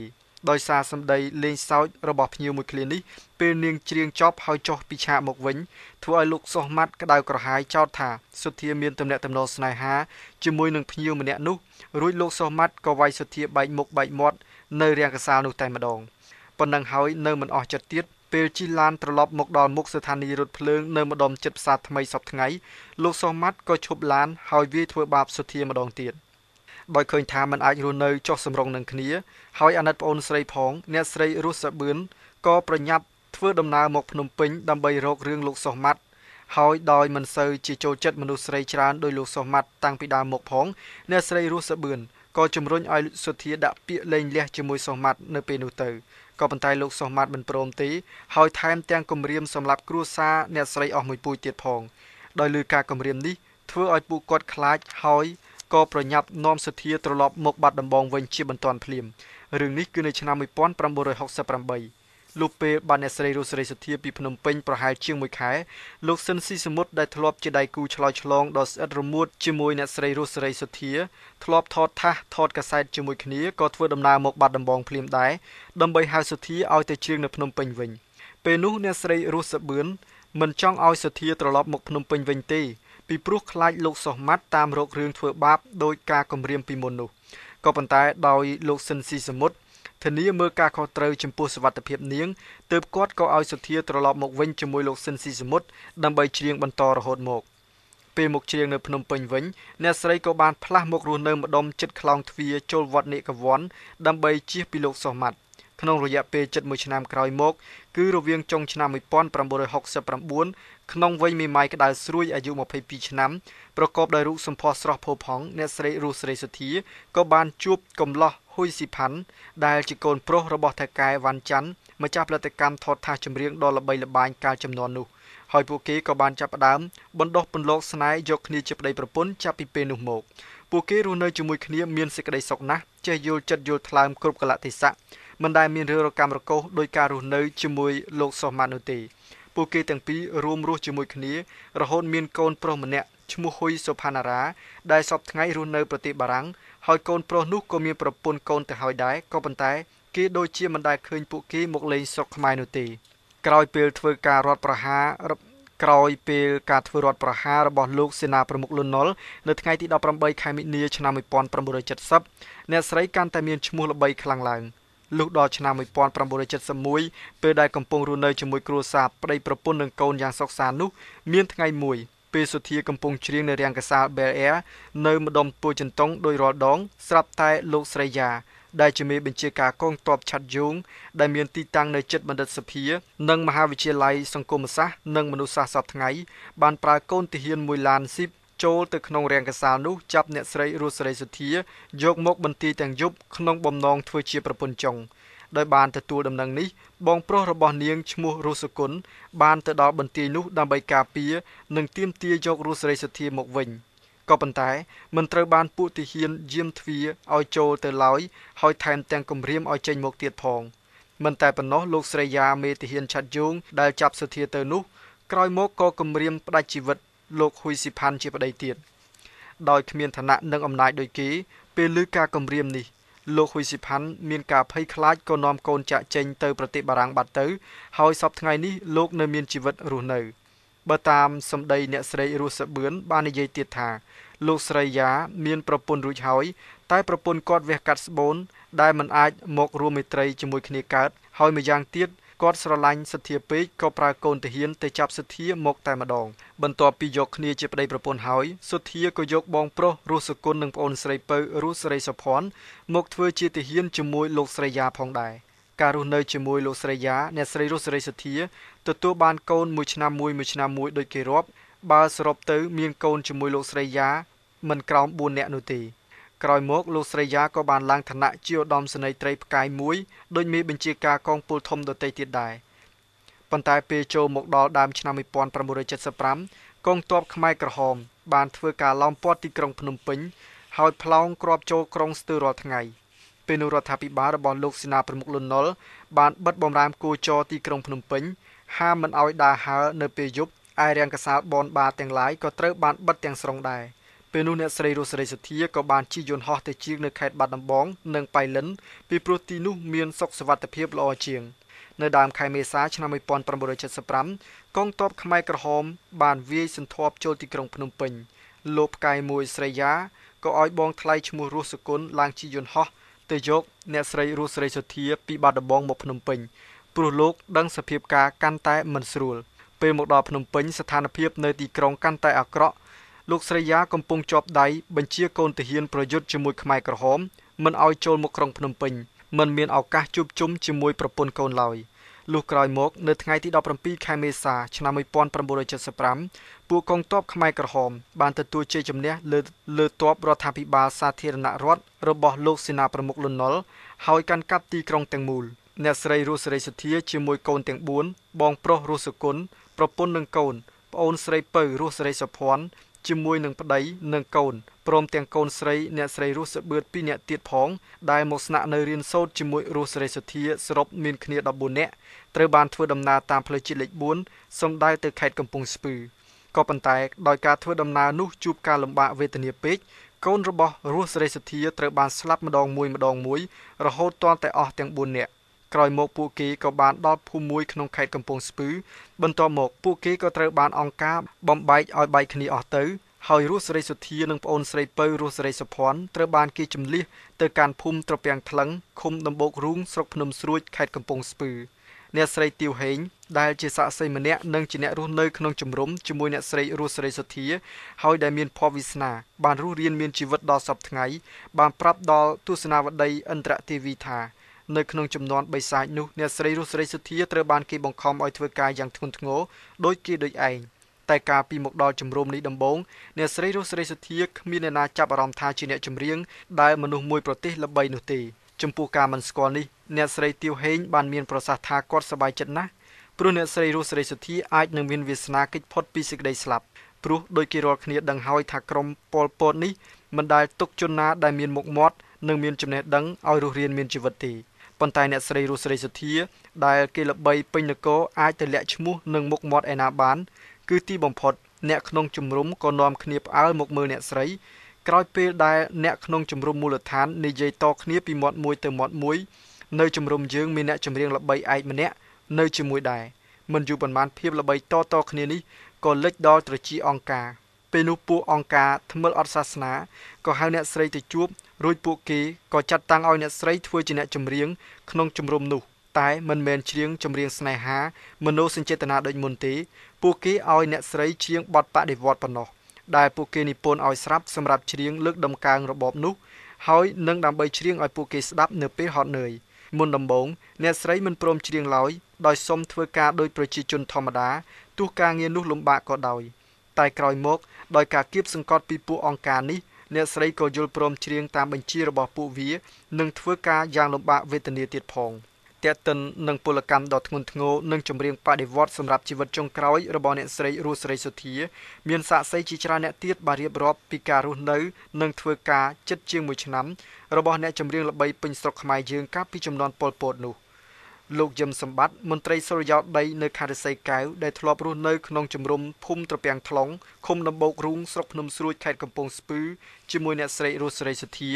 ដោយសារសម្ដីលេងសើចរបស់ភ្ញៀវមួយឃ្លានេះពេលនាងច្រៀងចប់ហើយចុះពីឆាកមកវិញធ្វើឲ្យលោកសុះម៉ាត់ក្តៅក្រហាយចោទថាសុធាមានទំនាក់ទំនងស្នេហាជាមួយនឹងភ្ញៀវម្នាក់នោះរួចលោកសុះម៉ាត់ក៏វាយសុធាបែកមុខបែកមាត់នៅរាងកសាលនោះតែម្ដង។ប៉ុណ្ណឹងហើយនៅមិនអស់ចិត្តទៀតពេលជីឡានត្រឡប់មកដល់មុខស្ថានីយ៍រថភ្លើងនៅម្ដុំចិត្តផ្សារថ្មីសប្ដថ្ងៃលោកសូម៉ាត់ក៏ឈប់ឡានហើយវាយធ្វើបាបសុធាម្ដងទៀតដោយឃើញថាมันអាចរស់នៅចុះសម្រុងនឹងគ្នាហើយអាណិតប្អូនស្រីផងអ្នកស្រីរស់សាបឿនក៏ប្រញាប់ធ្វើដំណើរមកភ្នំពេញដើម្បីរករឿងលោកសូម៉ាត់ហើយដោយមិនសូវជាចូលចិត្តមនុស្សស្រីច្រើនដោយលោកសូម៉ាត់តាំងពីដើមមកផងអ្នកស្រីរស់សាបឿនក៏ជំរុញឲ្យសុធាដាក់ពាក្យលែងលះជាមួយសូម៉ាត់នៅពេលនោះទៅក៏ប៉ុន្តែលោកសុសម៉ាត់មិនព្រមទេហើយថែម ទាំងគំរាមសម្រាប់គ្រួសារអ្នកស្រីអស់មួយពូជទៀតផងដោយលើការគំរាមនេះធ្វើឲ្យពួកគាត់ខ្លាច ហើយក៏ប្រញាប់នាំសធាត្រឡប់មកបាត់ដំបងវិញជាបន្ទាន់ភ្លាមរឿងនេះគឺនៅឆ្នាំ1968លោកពេលបានអ្នកស្រីរស់សេរីសុធាពីភ្នំពេញប្រហែលជាង1ខែលោកស៊ិនស៊ីសមុទ្រដែលធ្លាប់ជាដៃគូឆ្លោយឆ្លងដ៏ស្អិតរមួតជាមួយអ្នកស្រីរស់សេរីសុធាធ្លាប់ថតថាសថតកាសែតជាមួយគ្នាក៏ធ្វើដំណើរមកបាត់ដំបងភ្លាមដែរដើម្បីហៅសុធាឲ្យទៅជាងនៅភ្នំពេញវិញពេលនោះអ្នកស្រីរស់សបឿនមិនចង់ឲ្យសុធាត្រឡប់មកភ្នំពេញវិញទេ ពីព្រោះខ្លាចលោកសោះម៉ាត់តាមរោគរឿងធ្វើបាបដោយការគំរាមពីមុននោះក៏ប៉ុន្តែដោយលោកស៊ិនស៊ីសមុទ្រធានាមើលការខុសត្រូវចំពោះសវត្ថភាពនាងទើបគាត់ក៏ឲ្យសុធាត្រឡប់មកវិញជាមួយលោកស៊ិនស៊ីសមុទ្រដើម្បីច្រៀងបន្តរហូតមកពេលមកច្រៀងនៅភ្នំពេញវិញអ្នកស្រីក៏បានផ្លាស់មករស់នៅម្ដុំចិត្តខ្លោងទ្វាចូលវត្តនេកវ័នដើម្បីជៀសពីលោកសោះម៉ាត់ក្នុងរយៈពេល71ឆ្នាំក្រោយមកគឺរវាងចុងឆ្នាំ1969ក្នុងវ័យមីម៉ៃក្តៅស្រួយអាយុ22ឆ្នាំប្រកបដោយរូបសម្ផស្សស្រស់ផូរផង់អ្នកស្រីរស់ស្រីសុធាក៏បានជួបកំឡោះហ៊ុយស៊ីផាន់ដែលជាកូនប្រុសរបស់ថៅកែវ៉ាន់ច័ន្ទម្ចាស់ផលិតកម្មថតថាសចម្រៀងដ៏ល្បីល្បាញកាលចំនួននោះហើយពួកគេក៏បានចាប់ផ្ដើមបណ្ដោះពន្លកស្នេហ៍យកគ្នាជាប្តីប្រពន្ធចាប់ពីពេលនោះមកពួកគេរស់នៅជាមួយគ្នាមានសេចក្តីសុខណាស់ចេះយល់ចិត្តយល់ថ្លើមគ្រប់កលៈទេសៈមិនដែលមានរឿងរកាំរកូសដោយការរស់នៅជាមួយលោកសោះម៉ាត់នោះទេ។ពួកគេទាំងពីររួមរស់ជាមួយគ្នារហូតមានកូនប្រុសម្នាក់ឈ្មោះហ៊ុយសុផាណារ៉ាដែលសពថ្ងៃរស់នៅប្រទេសបារាំងហើយកូនប្រុសនោះក៏មានប្រពន្ធកូនទៅហើយដែរក៏ប៉ុន្តែគេដូចជាមិនដែលឃើញពួកគេមកលេងស្រុកខ្មែរនោះទេក្រោយពេលធ្វើការរដ្ឋប្រហារក្រោយពេលការធ្វើរដ្ឋប្រហាររបស់លោកសេនាប្រមុខលន់នល់នៅថ្ងៃទី18ខែមិនិនាឆ្នាំ1970អ្នកស្រីកាន់តែមានឈ្មោះល្បីខ្លាំងឡើង។លុះដល់ឆ្នាំ1971ពេលដែលកំពុងរស់នៅជាមួយគ្រួសារប្តីប្រពន្ធនិងកូនយ៉ាងសុខសាន្តនោះមានថ្ងៃមួយពេលសុធាកំពុងច្រៀងនៅរាំងកាសាល Bel Air នៅម្ដុំពួយចន្ទងដោយរាល់ដងស្រាប់តែលោកស្រីយ៉ាដែលជាមេបញ្ជាការកងទ័ពឆាត់យងដែលមានទីតាំងនៅជិតបណ្ឌិត សភានិងមហាវិទ្យាល័យសង្គមសាស្ត្រនិងមនុស្សសាស្ត្រសពថ្ងៃបានប្រើកូនទាហានមួយឡានស៊ីបចូលទៅក្នុងរាងកាសាលនោះចាប់អ្នកស្រីរស់ស្រីសុធា យកមកបន្ទាយទាំងយប់ក្នុងបំណងធ្វើជាប្រពន្ធចុងដោយបានទទួលដំណឹងនេះបងប្រុសរបស់នាងឈ្មោះរស់សុគន្ធបានទៅដល់បន្ទាយនោះដើម្បីការពារនិងទាមទារយករស់ស្រីសុធាមកវិញក៏ប៉ុន្តែមិនត្រូវបានពួកទាហានយាមទ្វារឲ្យចូលទៅឡើយហើយថែមទាំងគំរាមឲ្យចេញមកទៀតផងមិនតែប៉ុណ្ណោះលោកស្រីយ៉ាមេទាហានឆាត់យងដែលចាប់សុធាទៅនោះក្រោយមកក៏គំរាមផ្ដាច់ជីវិតលោកហ៊ុយស៊ីផាន់ជាប្តីទៀតដោយគ្មានឋានៈនិងអំណាចដូចគេពេលលើការគម្រាមនេះលោកហ៊ុយស៊ីផាន់មានការភ័យខ្លាចក៏នាំកូនចាក់ចេញ ទៅប្រទេសបារាំងបាត់ទៅហើយសពថ្ងៃនេះលោក នៅមានជីវិតរស់នៅបើតាមសម្ដីអ្នកស្រីរស់សបឿនបាននិយាយទៀតថា លោកស្រីយ៉ាមាន ប្រពន្ធរួចហើយតែប្រពន្ធគាត់វះកាត់ស្បូនដែលមិនអាចមករួមមេត្រីជាមួយគ្នាកើតហើយម្យ៉ាងទៀតគាត់ស្រឡាញ់សទ្ធាពេកក៏ប្រើកូនទាហានទៅចាប់សទ្ធាមកតែម្ដង បន្ទាប់ពីយកគ្នាជាប្តីប្រពន្ធហើយសទ្ធាក៏យកបងប្រុសរស់សុគន្ធនិងប្អូនស្រីពៅរស់ស្រីសុភ័ណ្ឌមកធ្វើជាទាហានជាមួយលោកស្រីយ៉ាផងដែរការរស់នៅជាមួយលោកស្រីយ៉ាអ្នកស្រីរស់ស្រីសទ្ធាទទួលបានកូនមួយឆ្នាំមួយមួយឆ្នាំមួយដោយគេរាប់បើសរុបទៅ មានកូនជាមួយលោកស្រីយ៉ាមិនក្រោម4នាក់នោះទេក្រោយមកលោកស្រីយ៉ាក៏បានឡើងឋានៈជាឧត្តមសេនីយ៍ត្រីផ្កាយមួយដោយមានបញ្ជាការកងពលធំដទៃទៀតដែរប៉ុន្តែពេលចូលមកដល់ដើមឆ្នាំ1975កងទ័ពខ្មែរក្រហម បានធ្វើការឡោមព័ទ្ធទីក្រុងភ្នំពេញហើយផ្លោងគ្រាប់ចូលក្រុងស្ទើររាល់ថ្ងៃពេលនោះរដ្ឋាភិបាលរបស់លោកសេនាប្រមុខលន់នល់បានបិទបំរាមគោចរទីក្រុងភ្នំពេញហាមមិនឲ្យដើរហើរនៅពេលយប់ឯរាងកសាលបនបាទាំងឡាយក៏ត្រូវបានបិទទាំងស្រុងដែរ។ពេលនោះអ្នកស្រីរស់សេរីសុធាក៏បានជិះយន្តហោះទៅជាងនៅខេត្តបាត់ដំបង និងប៉ៃលិនពីព្រោះទីនោះ មានសុខសុវត្ថិភាពល្អជាងនៅដើមខែមេសា ឆ្នាំ1975កងទ័ពខ្មែរក្រហម បានវាយសន្ធាប់ចូលទីក្រុងភ្នំពេញលោកផ្កាយមួយស្រីយ៉ាក៏ឲ្យបងថ្លៃឈ្មោះរស់សុគន្ធឡើងជិះយន្តហោះទៅយក អ្នកស្រីរស់ស្រីសុធា ពីបាត់ដំបងមកភ្នំពេញព្រោះលោកដឹងសភាពការកាន់តែមិនស្រួលពេលមកដល់ភ្នំពេញស្ថានភាព នៅទីក្រុងកាន់តែអាក្រក់លោកស្រីយ៉ាកំពុងជាប់ដៃបញ្ជាកូនទាហានប្រយុទ្ធជាមួយខ្មែរក្រហមមិនឲ្យចូលមកក្រុងភ្នំពេញមិនមានឱកាសជួបជុំជាមួយប្រពន្ធកូនឡើយលុះក្រោយមកនៅថ្ងៃទី17ខែមេសាឆ្នាំ1975ពួកកងទ័ពខ្មែរក្រហមបានទទួលជ័យជំនះលើលើទ័ពរដ្ឋាភិបាលសាធារណរដ្ឋរបស់លោកសេនាប្រមុខលន់នល់ហើយកាន់កាប់ទីក្រុងទាំងមូលអ្នកស្រីរស់សេរីសុធាជាមួយកូនទាំង4បងប្រុសរស់សុគន្ធប្រពន្ធនិងកូនប្អូនស្រីពៅរស់សេរីសុភ័ណ្ឌជាមួយនឹងប្តីនិងកូនព្រមទាំងកូនស្រីអ្នកស្រីរស់សបឿត2នាក់ទៀតផងដែលមកស្នាក់នៅរៀនសូត្រជាមួយរស់ស្រីសុធាសរុបមានគ្នា14នាក់ត្រូវបានធ្វើដំណើរតាមផ្លូវជាតិលេខ4សំដៅទៅខេត្តកំពង់ស្ពឺក៏ប៉ុន្តែដោយការធ្វើដំណើរនោះជួបការលំបាកវេទនាពេកកូនរបស់រស់ស្រីសុធាត្រូវបានស្លាប់ម្ដងមួយម្ដងមួយរហូតទាល់តែអស់ទាំង4នាក់ក្រោយមកពួកគេក៏បានដល់ភូមិមួយក្នុងខេត្តកំពង់ស្ពឺបន្ទាប់មកពួកគេក៏ត្រូវបានអង្គការបំបែកឲ្យបែកគ្នាអស់ទៅហើយរស់សេរីសុធានិងប្អូនស្រីពៅរស់សេរីសុភ័ណ្ឌត្រូវបានគេចម្លៀសទៅកាន់ភូមិត្រពាំងថ្លឹងឃុំដំបូករូងស្រុកភ្នំស្រួចខេត្តកំពង់ស្ពឺអ្នកស្រីទៀវហេង ដែលជាសាក្សីម្នាក់និងជាអ្នករស់នៅក្នុងជំរំជាមួយអ្នកស្រីរស់សេរីសុធាហើយដែលមានភ័ព្វវាសនាបានរស់រៀនមានជីវិតដល់សពថ្ងៃបានប្រាប់ដល់ទស្សនាវដ្តីអន្តរទេវីថានៅក្នុងចំនួនបិសាចនោះអ្នកស្រីរស់ស្រីសុធាត្រូវបានគេបង្ខំឲ្យធ្វើការយ៉ាងធ្ងន់ធ្ងរដោយគេដូចឯងតែការពីមកដល់ជំរំនេះដំបូងអ្នកស្រីរស់ស្រីសុធាគ្មានអ្នកណាចាប់អារម្មណ៍ថាជាអ្នកចម្រៀងដែល មនុស្សមួយប្រទេសល្បីនោះទេចំពោះការមិនស្គាល់នេះអ្នកស្រីទៀវហេងបានមានប្រសាសន៍ថាគាត់សប្បាយចិត្តណាស់ព្រោះអ្នកស្រីរស់ស្រីសុធាអាចនឹងមានវាសនាគេចផុតពីសេចក្តីស្លាប់ព្រោះដោយគេរាល់គ្នាដឹងហើយថាក្រុមពលពតនេះមិនដែលទុកជនណាដែលមានមុខមាត់និងមានចំណេះដឹងឲ្យរស់រៀនមានជីវិតទេ។ប៉ុន្តែអ្នកស្រីរស់ស្រីសុធាដែលគេល្បីពេញនគរអាចទៅលាក់ឈ្មោះនិងមុខមាត់ឯណាបានគឺទីបំផុតអ្នកក្នុងជំរុំក៏នាំគ្នាផ្អើលមកមើលអ្នកស្រីក្រោយពេលដែលអ្នកក្នុងជំរុំមូលដ្ឋាននិយាយតគ្នាពីមាត់មួយទៅមាត់មួយនៅជំរុំយើងមានអ្នកចម្រៀងល្បីឯកម្នាក់នៅជាមួយដែរមិនយូរប៉ុន្មាន ភាពល្បីតតគ្នានេះក៏លេចដល់ត្រជាអង្គការពេលនោះពួកអង្គការថ្មិលអត់សាសនាក៏ហៅអ្នកស្រីទៅជួបរួចពួកគេក៏ចាត់តាំងឲ្យអ្នកស្រីធ្វើជាអ្នកចម្រៀងក្នុងជំរំនោះតែមិនមែនច្រៀងចម្រៀងស្នេហា មនោសញ្ចេតនាដូចមុនទេពួកគេឲ្យអ្នកស្រីច្រៀងបទបដិវត្តប៉ុណ្ណោះដែលពួកគេនិពន្ធឲ្យស្រាប់សម្រាប់ច្រៀងលើកដំកើងរបបនោះ ហើយនឹងដើម្បីច្រៀងឲ្យពួកគេស្ដាប់នៅពេលហត់នឿយមុនដំបូងអ្នកស្រីមិនព្រមច្រៀងឡើយដោយសុំធ្វើការដោយប្រជាជនធម្មតាទោះការងារនោះលំបាកក៏ដោយតែក្រោយមកដោយការគៀបសង្កត់ពីពួកអង្គការនេះអ្នកស្រីក៏យល់ព្រមច្រៀងតាមបញ្ជារបស់ពួកវានិងធ្វើការយ៉ាងលំបាកវេទនាទៀតផងតេតិននិងពលកម្មដ៏ធ្ងន់ធ្ងរនិងចម្រៀងបដិវត្តសម្រាប់ជីវិតចុងក្រោយរបស់អ្នកស្រីរស់ស្រីសុធាមានសាក្សីជាច្រើនអ្នកទៀតបានរៀបរាប់ពីការរស់នៅ និងធ្វើការជិតជាង1ឆ្នាំរបស់អ្នកចម្រៀងល្បីពេញស្រុកខ្មែរយើងកាលពីចំនួនប៉ុលពតនោះ។លោកយឹមសម្បត្តិមន្ត្រីសុរិយោដីនៅខេត្តរិស័យកែវដែលធ្លាប់រស់នៅក្នុងជំរំភូមិត្រពាំងថ្លុងឃុំដំបូករូងស្រុកភ្នំស្រួចខេត្តកំពង់ស្ពឺជាមួយអ្នកស្រីរស់សេរីសុធា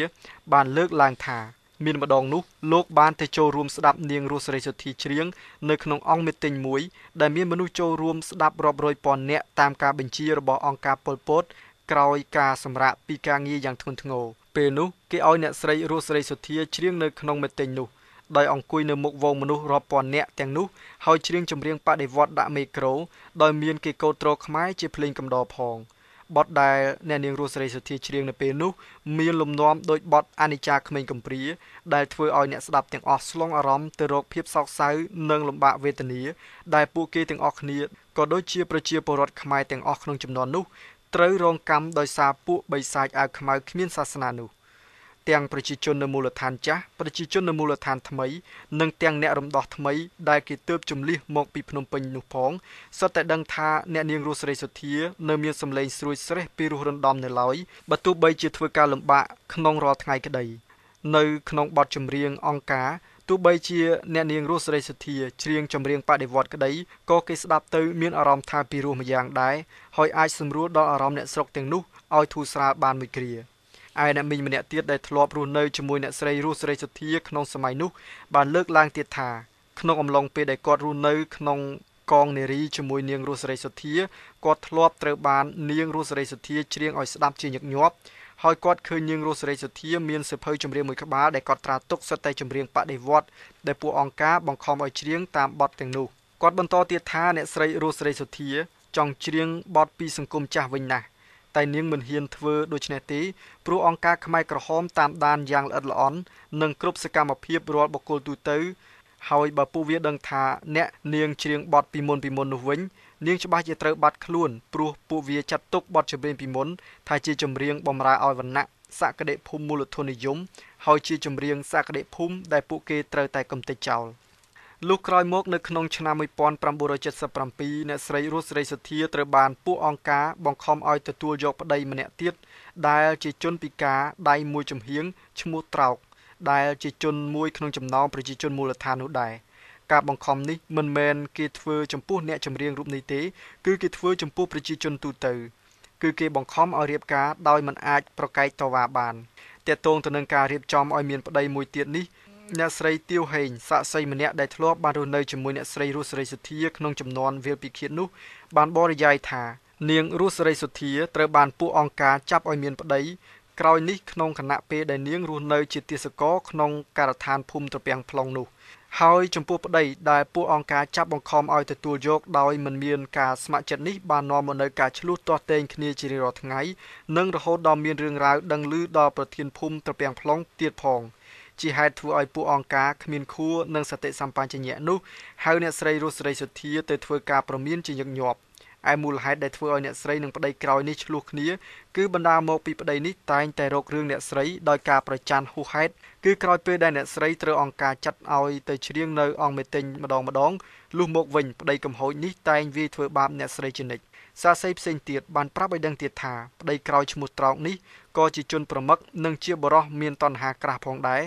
បានលើកឡើងថា មានម្ដងនោះលោកបានទៅចូលរួមស្ដាប់នាងរស់សេរីសុធីច្រៀងនៅក្នុងអង្គមេតិញមួយ ដែលមានមនុស្សចូលរួមស្ដាប់រាប់រយពាន់នាក់តាមការបញ្ជារបស់អង្គការប៉ុលពតក្រោយការសម្រាកពីការងារយ៉ាងធ្ងន់ធ្ងរពេលនោះគេឲ្យអ្នកស្រីរស់សេរីសុធាច្រៀងនៅក្នុងមេតិញនោះដោយអង្គុយនៅមុខវងមនុស្សរាប់ពាន់នាក់ទាំងនោះហើយច្រៀងចម្រៀងបដិវត្តដាក់មេក្រូដោយមានគេកោតត្រខ្មែរជាភ្លេងកំដរផងបទដែលអ្នកនាងរស់សេរីសុធាច្រៀងនៅពេលនោះមានលំនាំដោយបទអនិច្ចាក្មេងកំព្រាដែលធ្វើឲ្យអ្នកស្ដាប់ទាំងអស់ស្លងអារម្មណ៍ទៅរកភាពសោកសៅនិងលំបាកវេទនាដែលពួកគេទាំងអស់គ្នាក៏ដូចជាប្រជាពលរដ្ឋខ្មែរទាំងអស់ក្នុងចំនួននោះត្រូវរងកម្មដោយសារពួកបិសាចអាវខ្មៅគ្មានសាសនានោះ។ទាំងប្រជាជននៅមូលដ្ឋានចាស់ប្រជាជននៅមូលដ្ឋានថ្មីនិងទាំងអ្នករំដោះថ្មីដែលគេទើបជំលះមកពីភ្នំពេញនោះផងសុទ្ធតែដឹងថាអ្នកនាងរស់សេរីសុធានៅមានសម្លេងស្រួយស្រេះពីរោះរណ្ដំនៅឡើយបើទោះបីជាធ្វើការលំបាកក្នុងរាល់ថ្ងៃក្តីនៅក្នុងបទចម្រៀងអង្គការទោះបីជាអ្នកនាងរស់សេរីសុធាច្រៀងចម្រៀងបដិវត្តក្តីក៏គេស្ដាប់ទៅមានអារម្មណ៍ថាពីរោះម្យ៉ាងដែរហើយអាចសម្រួលដល់អារម្មណ៍អ្នកស្រុកទាំងនោះឲ្យធូរស្រាលបានមួយគ្រា។ឯអ្នកមីងម្នាក់ទៀតដែលធ្លាប់រស់នៅជាមួយអ្នកស្រីរស់ស្រីសុធា ក្នុងសម័យនោះ បានលើកឡើងទៀតថាក្នុងអំឡុងពេលដែលគាត់រស់នៅ ក្នុងកងនារីជាមួយនាងរស់ស្រីសុធាគាត់ធ្លាប់ត្រូវបាន នាង រស់ស្រីសុធាច្រៀងឲ្យស្ដាប់ជាញឹកញាប់ហើយគាត់ឃើញនាងរស់សេរីសុធាមានសិភៅចម្រៀងមួយក្បាលដែលគាត់ត្រាទុកសិតតែចម្រៀងបដិវត្ត ដែលពួកអង្គការបង្ខំឲ្យច្រៀងតាមបទទាំងនោះគាត់បន្តទៀតថាអ្នកស្រីរស់សេរីសុធាចង់ច្រៀងបទពីសង្គមចាស់វិញណាស់តែនាងមិនហ៊ានធ្វើដូច្នេះទេព្រោះអង្គការខ្មែរក្រហមតាមដានយ៉ាងល្អិតល្អន់និងគ្រប់សកម្មភាពរាល់បុគ្គលទូទៅ ហើយបើពួកវាដឹងថាអ្នកនាងច្រៀងបទពីមុនពីមុននោះវិញនាងច្បាស់ជាត្រូវបាត់ខ្លួនព្រោះពួកវាចាត់ទុកបទចម្រៀងពីមុនថាជាចម្រៀងបំរើឲ្យវណ្ណៈសក្តិភូមិមូលធននិយមហើយជាចម្រៀងសក្តិភូមិដែលពួកគេត្រូវតែកំទេចចោល។លុះក្រោយមកនៅក្នុងឆ្នាំ1977អ្នកស្រីរស់ស្រីសុធាត្រូវបានពួកអង្គការបង្ខំឲ្យទទួលយកប្តីម្នាក់ទៀតដែលជាជនពិការដៃមួយចំហៀងឈ្មោះត្រោកដែលជាជនមួយក្នុងចំណោមប្រជាជនមូលដ្ឋាននោះដែរការបង្ខំនេះមិនមែនគេធ្វើចំពោះអ្នកចម្រៀងរូបនេះទេគឺគេធ្វើចំពោះប្រជាជនទូទៅគឺគេបង្ខំឲ្យរៀបការដោយមិនអាចប្រកែកតវ៉ាបានតេតងទៅនឹងការរៀបចំឲ្យមានប្តីមួយទៀតនេះអ្នកស្រីទៀវហេងសាក់សីម្នាក់ដែលធ្លាប់បានរស់នៅជាមួយអ្នកស្រីរស់សេរីសុធាក្នុងចំនួនវាលពិឃាតនោះបានបរិយាយថានាង រស់សេរីសុធាត្រូវបានពួកអង្គការចាប់ឲ្យមានប្តីក្រោយនេះក្នុងគណៈពេលដែលនាងរស់នៅជាទាសករក្នុងការដ្ឋានភូមិត្រពាំង plong នោះហើយចំពោះប្តីដែលពួកអង្គការចាប់បង្ខំឲ្យទទួលយកដោយមិនមានការស្ម័គ្រចិត្តនេះបាននាំមកនូវការឈ្លោះទាស់ទែងគ្នាជារៀងរាល់ថ្ងៃនិងរហូតដល់មានរឿងរ៉ាវដឹងឮដល់ប្រធានភូមិត្រពាំង plong ទៀតផង។ជាហេតុធ្វើឲ្យពួកអង្គការគ្មានខួរនិងសតិសម្បញ្ញៈនោះហៅអ្នកស្រីរស់ស្រីសុធាទៅធ្វើការប្រមានជាញឹកញាប់ឯមូលហេតុដែលធ្វើឲ្យអ្នកស្រីនិងប្តីក្រោយនេះឆ្លោះគ្នាគឺបណ្ដាលមកពីប្តីនេះតែងតែរករឿងអ្នកស្រីដោយការប្រច័ណ្ឌហួសហេតុគឺក្រោយពេលដែលអ្នកស្រីត្រូវអង្គការចាត់ឲ្យទៅជ្រៀងនៅអង្គមេតិញម្ដងម្ដងលុះមកវិញប្តីកំហូចនេះតែងវាយធ្វើបាបអ្នកស្រីជានិច្ចសាស័យផ្សេងទៀតបានប្រាប់ឲ្យដឹងទៀតថាប្តីក្រោយឈ្មោះត្រោកនេះក៏ជាជនប្រមឹកនិងជាបរោះមានតណ្ហាក្រាស់ផងដែរ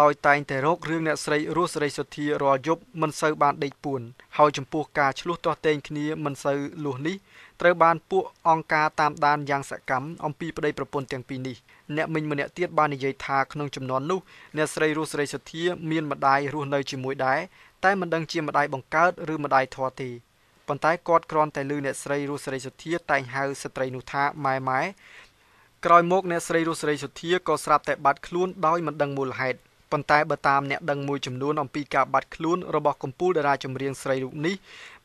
ដោយតែងតែរករឿងអ្នកស្រីរស់សេរីសុធារាល់យប់មិនសូវបានដេកពួនហើយចំពោះការឆ្លោះទាស់ទែងគ្នាមិនសូវលួសនេះត្រូវបានពួកអង្គការតាមដានយ៉ាងសកម្មអំពីប្តីប្រពន្ធទាំងពីរនេះអ្នកមិញម្នាក់ទៀតបាននិយាយថាក្នុងចំនួននោះអ្នកស្រីរស់សេរីសុធាមានម្ដាយរស់នៅជាមួយដែរតែមិនដឹងជាម្ដាយបង្កើត ឬម្ដាយធေါ်ទេប៉ុន្តែគាត់គ្រាន់តែលឺអ្នកស្រីរស់សេរីសុធាតែងហៅស្ត្រីនោះថាម៉ែម៉ែក្រោយមកអ្នកស្រីរស់សេរីសុធាក៏ស្រាប់តែបាត់ខ្លួនដោយមិនដឹងមូលហេតុប៉ុន្តែបើតាមអ្នកដឹងមួយចំនួនអំពីការបាត់ខ្លួនរបស់កម្ពុជាតារាចម្រៀងស្រីរូបនេះ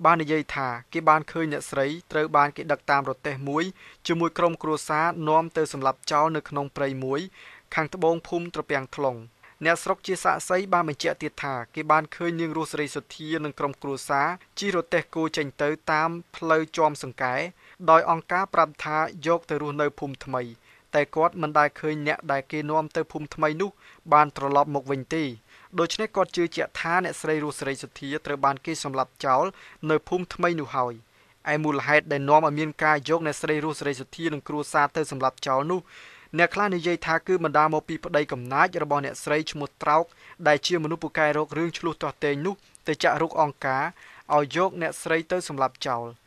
បាននិយាយថាគេបានឃើញអ្នកស្រីត្រូវ បានគេដឹកតាមរទេះមួយជាមួយក្រុមគ្រួសារនាំទៅសម្លាប់ចោលនៅក្នុងព្រៃមួយខាងត្បូងភូមិត្រពាំងថ្លុង។អ្នកស្រុកជាសាកសីបានបញ្ជាក់ទៀតថាគេបានឃើញនាងរស់សេរីសុធានិងក្រុមគ្រួសារជិះរទេះគោចេញទៅតាមផ្លូវជាំសង្កែដោយអង្គការប្រាប់ថាយកទៅរស់នៅភូមិថ្មីតែគាត់មិនដែលឃើញអ្នកដែលគេនាំទៅភូមិថ្មីនោះបានត្រឡប់មកវិញទេដូច្នេះគាត់ជឿជាក់ថាអ្នកស្រីរស់សេរីសុធាត្រូវបានគេសម្លាប់ចោលនៅភូមិថ្មីនោះហើយឯមូលហេតុដែលនាំឲ្យមានការយកអ្នកស្រីរស់សេរីសុធានិងគ្រួសារទៅសម្លាប់ចោលនោះអ្នកខ្លះនិយាយថាគឺបណ្ដាលមកពីប្តីកំណាចរបស់អ្នកស្រីឈ្មោះត្រោកដែលជាមនុស្សពូកែរោគរឿងឆ្លុះទាស់ទែងនោះទៅចាក់រុកអង្ការឲ្យយកអ្នកស្រីទៅសម្លាប់ចោល។